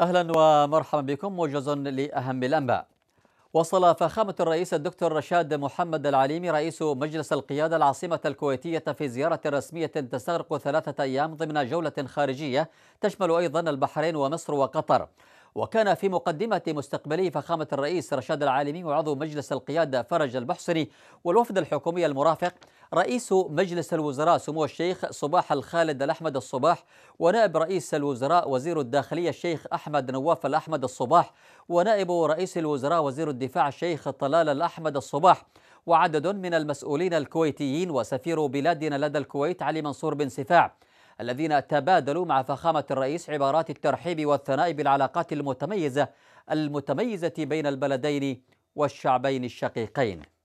أهلا ومرحبا بكم موجز لأهم الأنباء وصل فخامة الرئيس الدكتور رشاد محمد العليمي رئيس مجلس القيادة العاصمة الكويتية في زيارة رسمية تستغرق ثلاثة أيام ضمن جولة خارجية تشمل أيضا البحرين ومصر وقطر وكان في مقدمة مستقبلي فخامة الرئيس رشاد العالمي وعضو مجلس القيادة فرج البحصري والوفد الحكومي المرافق رئيس مجلس الوزراء سمو الشيخ صباح الخالد الأحمد الصباح ونائب رئيس الوزراء وزير الداخلية الشيخ أحمد نواف الأحمد الصباح ونائب رئيس الوزراء وزير الدفاع الشيخ طلال الأحمد الصباح وعدد من المسؤولين الكويتيين وسفير بلادنا لدى الكويت علي منصور بن سفاع الذين تبادلوا مع فخامة الرئيس عبارات الترحيب والثناء بالعلاقات المتميزة المتميزة بين البلدين والشعبين الشقيقين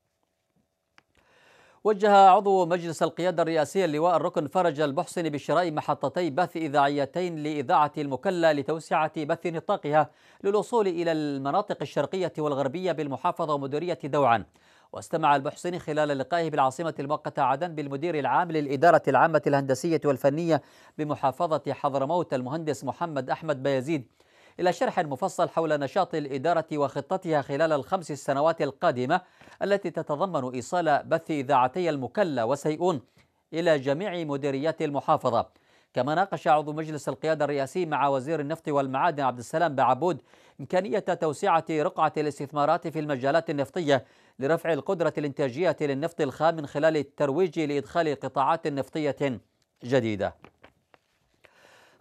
وجه عضو مجلس القيادة الرئاسية اللواء الركن فرج البحسن بشراء محطتي بث إذاعيتين لإذاعة المكلا لتوسعة بث نطاقها للوصول إلى المناطق الشرقية والغربية بالمحافظة ومديرية دوعا واستمع البحسني خلال لقائه بالعاصمة المؤقتة عدن بالمدير العام للإدارة العامة الهندسية والفنية بمحافظة حضرموت المهندس محمد أحمد بيزيد إلى شرح مفصل حول نشاط الإدارة وخطتها خلال الخمس السنوات القادمة التي تتضمن إيصال بث إذاعتي المكلا وسيئون إلى جميع مديريات المحافظة كما ناقش عضو مجلس القيادة الرئاسي مع وزير النفط والمعادن عبد السلام بعبود إمكانية توسعة رقعة الاستثمارات في المجالات النفطية لرفع القدرة الإنتاجية للنفط الخام من خلال الترويج لإدخال قطاعات نفطية جديدة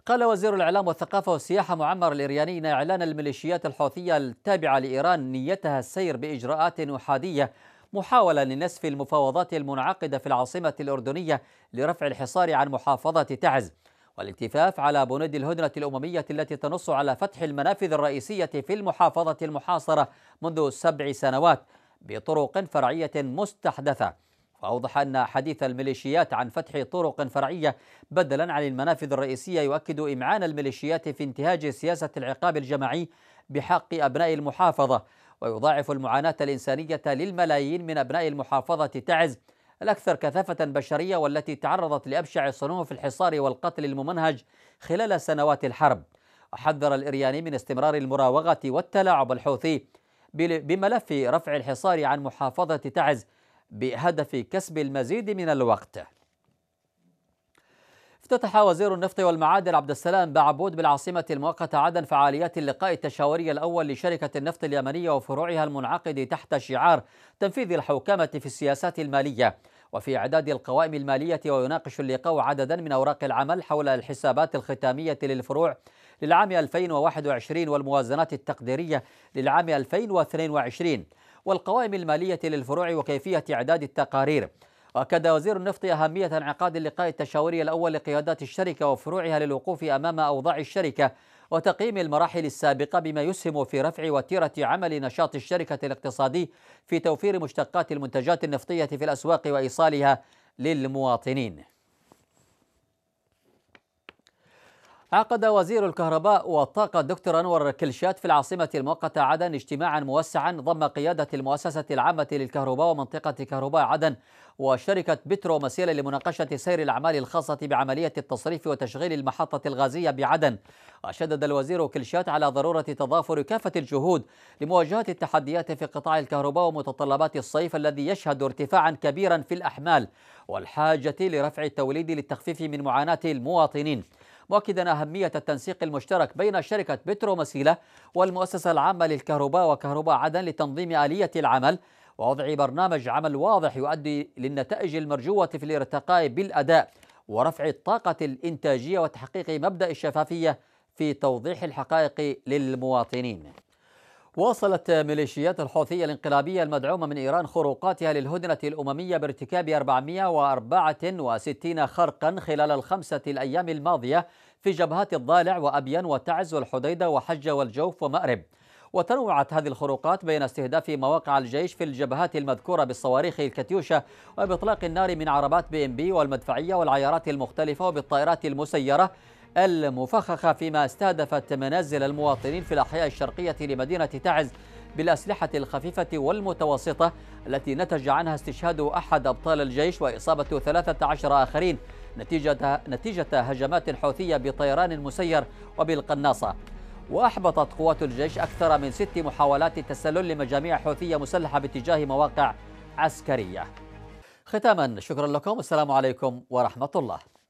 قال وزير الإعلام والثقافة والسياحة معمر الإرياني إن إعلان الميليشيات الحوثية التابعة لإيران نيتها السير بإجراءات أحادية محاولة لنسف المفاوضات المنعقدة في العاصمة الأردنية لرفع الحصار عن محافظة تعز والالتفاف على بنود الهدنة الأممية التي تنص على فتح المنافذ الرئيسية في المحافظة المحاصرة منذ سبع سنوات بطرق فرعية مستحدثة وأوضح أن حديث الميليشيات عن فتح طرق فرعية بدلا عن المنافذ الرئيسية يؤكد إمعان الميليشيات في انتهاج سياسة العقاب الجماعي بحق أبناء المحافظة ويضاعف المعاناة الإنسانية للملايين من أبناء المحافظة تعز الأكثر كثافة بشرية والتي تعرضت لأبشع صنوف الحصار والقتل الممنهج خلال سنوات الحرب وحذر الإرياني من استمرار المراوغة والتلاعب الحوثي بملف رفع الحصار عن محافظة تعز بهدف كسب المزيد من الوقت افتتح وزير النفط والمعادن عبد السلام بعبود بالعاصمة المؤقتة عدن فعاليات اللقاء التشاوري الأول لشركة النفط اليمنية وفروعها المنعقد تحت شعار تنفيذ الحوكمة في السياسات المالية وفي إعداد القوائم المالية ويناقش اللقاء عددا من أوراق العمل حول الحسابات الختامية للفروع للعام 2021 والموازنات التقديرية للعام 2022 والقوائم المالية للفروع وكيفية إعداد التقارير وأكد وزير النفط أهمية انعقاد اللقاء التشاوري الأول لقيادات الشركة وفروعها للوقوف أمام أوضاع الشركة وتقييم المراحل السابقة بما يسهم في رفع وتيرة عمل نشاط الشركة الاقتصادي في توفير مشتقات المنتجات النفطية في الأسواق وإيصالها للمواطنين عقد وزير الكهرباء والطاقة الدكتور أنور كلشات في العاصمة المؤقتة عدن اجتماعا موسعا ضم قيادة المؤسسة العامة للكهرباء ومنطقة كهرباء عدن وشركة بترو مسيلة لمناقشة سير الأعمال الخاصة بعملية التصريف وتشغيل المحطة الغازية بعدن وشدد الوزير كلشات على ضرورة تضافر كافة الجهود لمواجهة التحديات في قطاع الكهرباء ومتطلبات الصيف الذي يشهد ارتفاعا كبيرا في الأحمال والحاجة لرفع التوليد للتخفيف من معاناة المواطنين مؤكدا أهمية التنسيق المشترك بين شركة بترو مسيلة والمؤسسة العامة للكهرباء وكهرباء عدن لتنظيم آلية العمل ووضع برنامج عمل واضح يؤدي للنتائج المرجوة في الارتقاء بالأداء ورفع الطاقة الإنتاجية وتحقيق مبدأ الشفافية في توضيح الحقائق للمواطنين واصلت ميليشيات الحوثية الانقلابية المدعومة من إيران خروقاتها للهدنة الأممية بارتكاب 464 خرقا خلال الخمسة الأيام الماضية في جبهات الضالع وأبين وتعز والحديدة وحجة والجوف ومأرب وتنوعت هذه الخروقات بين استهداف مواقع الجيش في الجبهات المذكورة بالصواريخ الكاتيوشا وبإطلاق النار من عربات بي ام بي والمدفعية والعيارات المختلفة وبالطائرات المسيرة المفخخة فيما استهدفت منازل المواطنين في الأحياء الشرقية لمدينة تعز بالأسلحة الخفيفة والمتوسطة التي نتج عنها استشهاد أحد أبطال الجيش وإصابة 13 آخرين نتيجة, نتيجة هجمات حوثية بطيران مسير وبالقناصة وأحبطت قوات الجيش أكثر من ست محاولات تسلل لمجاميع حوثية مسلحة باتجاه مواقع عسكرية ختاما شكرا لكم والسلام عليكم ورحمة الله